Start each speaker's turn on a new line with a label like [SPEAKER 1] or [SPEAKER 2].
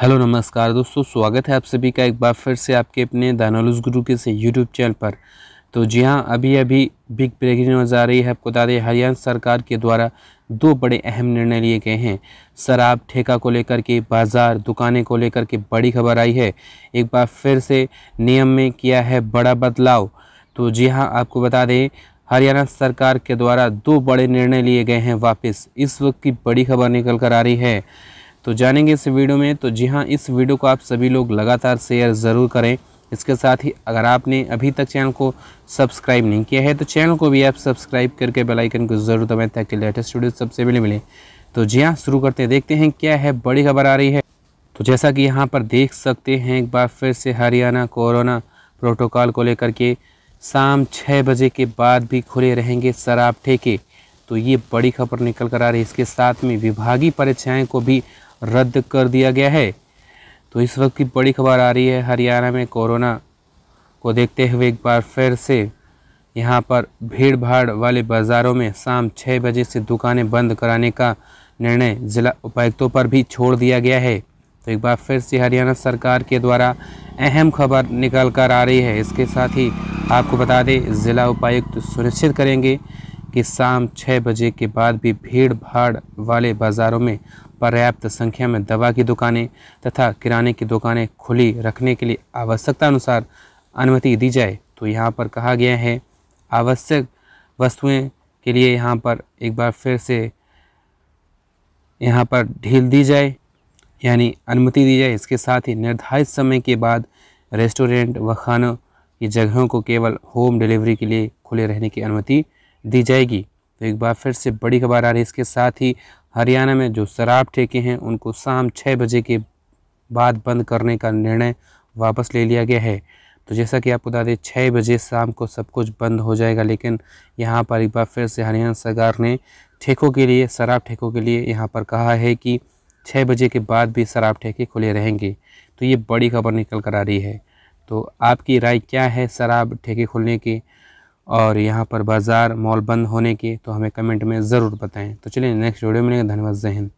[SPEAKER 1] hello नमस्कार दोस्तों स्वागत है आप सभी का एक बार फिर से आपके अपने दानोलूज गुरु के से यूट्यूब चैनल पर तो जी हाँ अभी अभी बिग ब्रेकिंग न्यूज़ आ रही है आपको बता दें हरियाणा सरकार के द्वारा दो बड़े अहम निर्णय लिए गए हैं शराब ठेका को लेकर के बाज़ार दुकानें को लेकर के बड़ी खबर आई है एक बार फिर से नियम में किया है बड़ा बदलाव तो जी हाँ आपको बता दें हरियाणा सरकार के द्वारा दो बड़े निर्णय लिए गए हैं वापस इस वक्त की बड़ी खबर निकल कर आ रही है तो जानेंगे इस वीडियो में तो जी हाँ इस वीडियो को आप सभी लोग लगातार शेयर ज़रूर करें इसके साथ ही अगर आपने अभी तक चैनल को सब्सक्राइब नहीं किया है तो चैनल को भी आप सब्सक्राइब करके बेल आइकन को जरूर दबाएं ताकि लेटेस्ट वीडियो सबसे पहले मिले तो जी हाँ शुरू करते हैं देखते हैं क्या है बड़ी खबर आ रही है तो जैसा कि यहाँ पर देख सकते हैं एक बार फिर से हरियाणा कोरोना प्रोटोकॉल को लेकर के शाम छः बजे के बाद भी खुले रहेंगे शराब ठेके तो ये बड़ी खबर निकल कर आ रही है इसके साथ में विभागीय परीक्षाएँ को भी रद्द कर दिया गया है तो इस वक्त की बड़ी खबर आ रही है हरियाणा में कोरोना को देखते हुए एक बार फिर से यहाँ पर भीड़ भाड़ वाले बाज़ारों में शाम छः बजे से दुकानें बंद कराने का निर्णय जिला उपायुक्तों पर भी छोड़ दिया गया है तो एक बार फिर से हरियाणा सरकार के द्वारा अहम खबर निकल कर आ रही है इसके साथ ही आपको बता दें ज़िला उपायुक्त सुनिश्चित करेंगे कि शाम छः बजे के बाद भी भीड़ भाड़ वाले बाज़ारों में पर्याप्त संख्या में दवा की दुकानें तथा किराने की दुकानें खुली रखने के लिए आवश्यकता अनुसार अनुमति दी जाए तो यहाँ पर कहा गया है आवश्यक वस्तुएं के लिए यहाँ पर एक बार फिर से यहाँ पर ढील दी जाए यानी अनुमति दी जाए इसके साथ ही निर्धारित समय के बाद रेस्टोरेंट व खानों की जगहों को केवल होम डिलीवरी के लिए खुले रहने की अनुमति दी जाएगी तो एक बार फिर से बड़ी खबर आ रही है इसके साथ ही हरियाणा में जो शराब ठेके हैं उनको शाम छः बजे के बाद बंद करने का निर्णय वापस ले लिया गया है तो जैसा कि आपको बता दें छः बजे शाम को सब कुछ बंद हो जाएगा लेकिन यहाँ पर एक बार फिर से हरियाणा सरकार ने ठेकों के लिए शराब ठेकों के लिए यहाँ पर कहा है कि छः बजे के बाद भी शराब ठेके खुले रहेंगे तो ये बड़ी खबर निकल कर आ रही है तो आपकी राय क्या है शराब ठेके खुलने की और यहाँ पर बाज़ार मॉल बंद होने के तो हमें कमेंट में ज़रूर बताएं तो चलिए नेक्स्ट वीडियो में धन्यवाद जहन